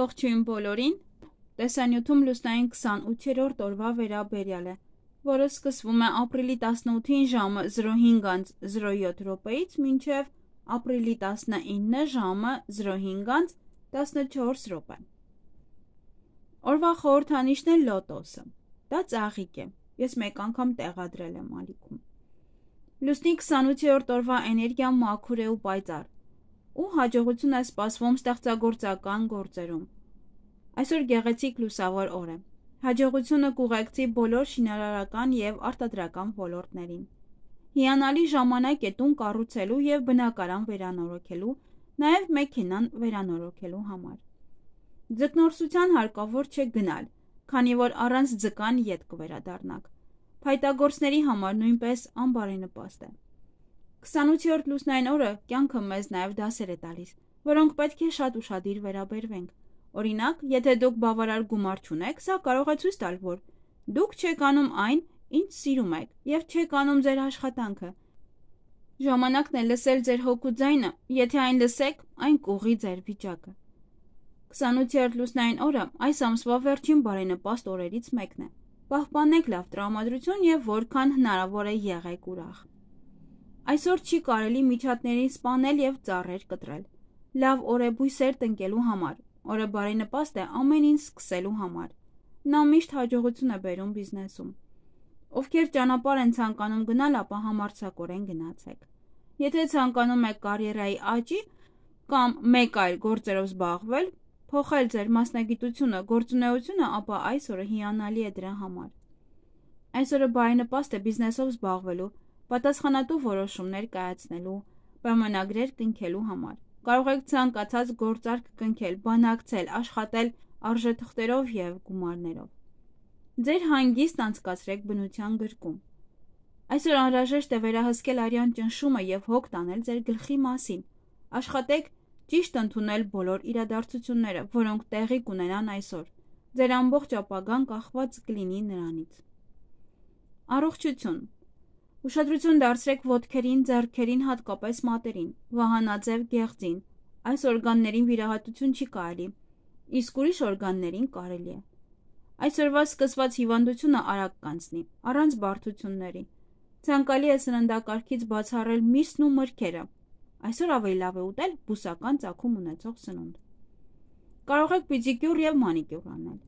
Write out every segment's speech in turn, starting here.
Ողջույն բոլորին։ Տեսանյութում լուսնային 28-րդ օրվա վերաբերյալ է, որը սկսվում է ապրիլի 18-ին ժամը 05:07 րոպեից մինչև ապրիլի 19-ը ժամը 05:14 րոպե։ Օրվա խորհրդանիշն է լոտոսը։ Դա ծաղիկ է։ Ես մեկ անգամ տեղադրել եմ ալիքում։ Լուսնի 28-րդ օրվա էներգիան մաքուր է ու պայծառ։ Ու հաջողություն է սպասվում ստեղծագործական գործերում Այսօր գեղեցիկ լուսավոր օր է։ Հաջողությունը կուղեկցի բոլոր շինարարական եւ արտադրական ոլորտներին։ Հիանալի ժամանակ է տուն կառուցելու եւ բնակարան վերանորոգելու, նաեւ մեքենան վերանորոգելու համար։ Ձկնորսության հարկավոր չէ գնալ, քանի որ առանց ձկան յետ կվերադառնաք։ Փայտագործների համար նույնպես անբարենպաստ է։ 28-րդ լուսնային օրը կյանքը մեզ նաև դասեր է տալիս, որոնք պետք է շատ ուրախadir վերաբերվենք, Օրինակ, եթե դուք բավարար գումար չունեք, սա կարող է ցույց տալ, որ դուք չեք անում այն, ինչ սիրում եք, եւ չեք անում ձեր աշխատանքը։ Ժամանակն է լսել ձեր հոգու ձայնը, եթե այն լսեք, այն կուղի ձեր վիճակը։ 28-րդ լուսնային օրը այս ամսվա վերջին բարենպաստ օրերից մեկն է։ Պահպանեք լավ տրամադրություն եւ որքան հնարավոր է եղեք ուրախ։ Այսօր չի կարելի միջատներին սպանել եւ ծառեր կտրել։ Լավ օրեբույսեր տնկելու համար Օրը բարենպաստ է ամեն ինչ սկսելու համար։ Նա միշտ հաջողություն է բերում բիզնեսում։ Ովքեր ճանապարհ են ցանկանում գնալ, ապա համարձակորեն գնացեք։ Եթե ցանկանում եք կարիերայի աճի կամ մեկ այլ գործերով զբաղվել, փոխել ձեր մասնագիտությունը, գործունեությունը, ապա այսօրը հիանալի է դրա համար։ Այսօրը բարենպաստ է բիզնեսով զբաղվելու, պատասխանատու որոշումներ կայացնելու, պայմանագրեր կնքելու համար կարող եք ցանկացած գործարք կնքել, բանակցել, աշխատել արժեթղթերով եւ գումարներով։ Ձեր հանգիստ անցկացրեք բնության գրկում։ Այսօր անհրաժեշտ է վերահսկել արյան ճնշումը եւ հոգ տանել ձեր գլխի մասին։ Աշխատեք ճիշտ ընդունել բոլոր իրադարձությունները, որոնք տեղի կունենան այսօր։ Ձեր ամբողջ ապագան կախված կլինի նրանից։ Առողջություն Ուշադրություն դարձրեք ոտքերին, ձեռքերին, հատկապես մատերին, վահանաձև գեղձին։ Այս օրգաններին վիրահատություն չի կարելի, իսկ ուրիշ օրգաններին կարելի է։ Այսօրվա սկսված հիվանդությունը արագ կանցնի, առանց բարդությունների։ Ցանկալի է սննդակարգից բացառել միսն ու մրգերը։ Այսօր ավելի լավ է ուտել բուսական ծագում ունեցող սնունդ։ Կարող եք պիդիկյուր եւ մանիկյուր անել։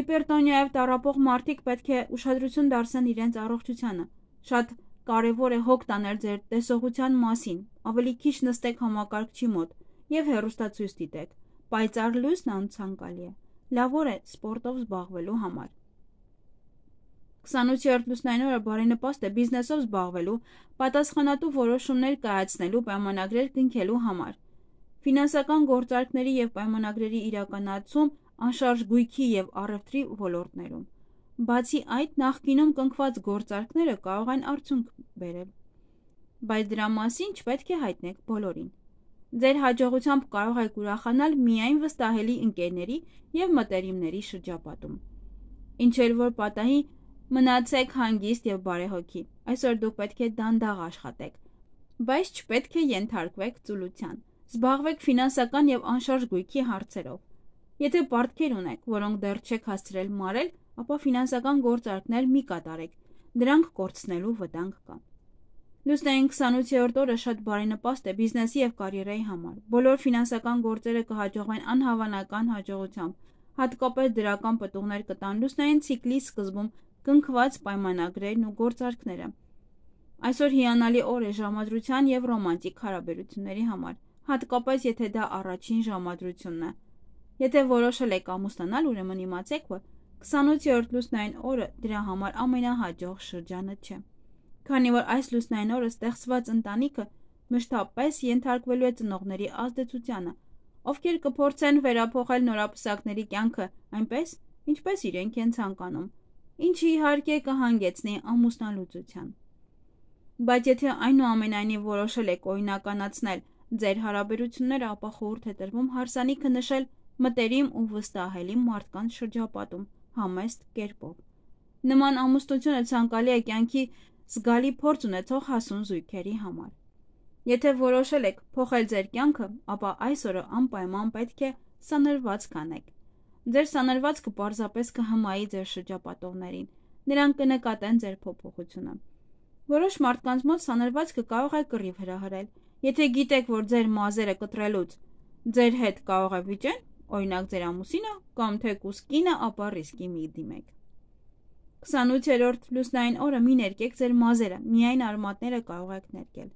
Հիպերտոնիայով տարապող մարդիկ պետք է ուշադրություն դարձնեն իրենց առողջությանը, Շատ կարևոր է հոգ տանել ձեր տեսողության մասին, ավելի քիչ նստեք համակարգչի մոտ եւ հեռուստացույց դիտեք։ Պայծառ լույսն անցանկալի է։ Լավոր է սպորտով զբաղվելու համար։ 28-րդ լուսնային օրը բարենպաստ է բիզնեսով զբաղվելու, պատասխանատու որոշումներ կայացնելու, պայմանագրեր կնքելու համար։ Ֆինանսական գործարքների եւ պայմանագրերի իրականացում անշարժ գույքի եւ առևտրի ոլորտներում Բացի այդ, նախկինում կնքված գործարքները կարող են արդյունք բերել, բայց դրա մասին չպետք է հայտնեք բոլորին։ Ձեր հաջողությամբ կարող եք ուրախանալ միայն վստահելի ընկերների եւ մտերիմների շրջապատում։ Ինչեր որ պատահի, մնացեք հանգիստ եւ բարեհոգի։ Այսօր դուք պետք է դանդաղ աշխատեք, բայց չպետք է ենթարկվեք ծուլության։ Զբաղվեք ֆինանսական եւ անշարժ գույքի հարցերով։ Եթե պարտքեր ունեք, որոնք դեռ չեք հասցրել մարել, ապա ֆինանսական գործարքներ մի կատարեք, դրանք կորցնելու վտանգ կա։ Լուսնային 28-րդ օրը շատ բարենպաստ է բիզնեսի եւ կարիերայի համար։ Բոլոր ֆինանսական գործերը կհաջողվեն անհավանական հաջողությամբ, հատկապես դրական պտուղներ կտան լուսնային ցիկլի սկզբում կնքված պայմանագրերն ու գործարքները։ Այսօր հիանալի օր է ժամադրության եւ ռոմանտիկ հարաբերությունների համար, հատկապես եթե դա առաջին ժամադրությունն է։ Եթե որոշել եք ամուսնանալ, ուրեմն իմացեք, որ 28-րդ լուսնային օրը դրա համար ամենահաջող շրջանը չէ։ Քանի որ այս լուսնային օրը ստեղծված ընտանիքը մշտապես ենթարկվելու է ծնողների ազդեցությանը, ովքեր կփորձեն վերափոխել նորապսակների կյանքը այնպես, ինչպես իրենք են ցանկանում, ինչը իհարկե կհանգեցնի ամուսնալուծության։ Բայց եթե այնուամենայնիվ որոշել եք օրինականացնել ձեր հարաբերությունները, ապա խորհուրդ է տրվում հարսանիքը նշել մտերիմ ու վստահելի մարդկանց շրջապատում, համեստ կերպով։ Նման ամուսնությունը ցանկալի է կյանքի զգալի փորձ ունեցող հասուն զույգերի համար։ Եթե որոշել եք փոխել ձեր կյանքը, ապա այսօրը անպայման պետք է սանրված կանեք։ Ձեր սանրվածքը պարզապես կհմայի ձեր շրջապատողներին։ Նրանք կնկատեն ձեր փոփոխությունը։ Որոշ մարդկանց մոտ սանրվածքը կարող է կռիվ հրահրել։ Եթե գիտեք, որ ձեր մազերը կտրելուց ձեր հետ կարող է վիճեն, օրինակ ձեր ամուսինը կամ թեկուս կինը, ապա ռիսկի մի դիմեք։ 28-րդ լուսնային օրը մի ներկեք ձեր մազերը, միայն արմատները կարող եք ներկել։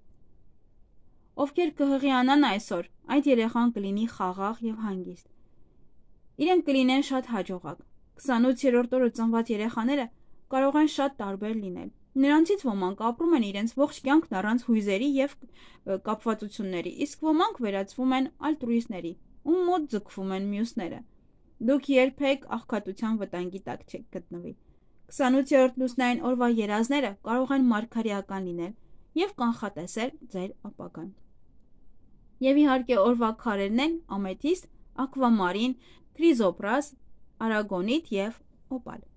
Ովքեր կհղիանան այսօր, այդ երեխան կլինի խաղաղ եւ հանգիստ։ Իրենք կլինեն շատ հաջողակ։ 28-րդ օրը ծնված երեխաները կարող են շատ տարբեր լինել։ Նրանցից ոմանք ապրում են իրենց ողջ կյանքն առանց հույզերի եւ կապվածությունների, իսկ ոմանք վերածվում են ալտրուիստների, ու մոտ ձգվում են մյուսները։ Դուք երբեք աղքատության վտանգի տակ չեք գտնվի։ 28-րդ լուսնային օրվա երազները կարող են մարգարեական լինել եւ կանխատեսել ձեր ապագան։ Եվ իհարկե օրվա քարերն են ամեթիստ, ակվամարին, քրիզոպրաս, արագոնիտ եւ օպալ։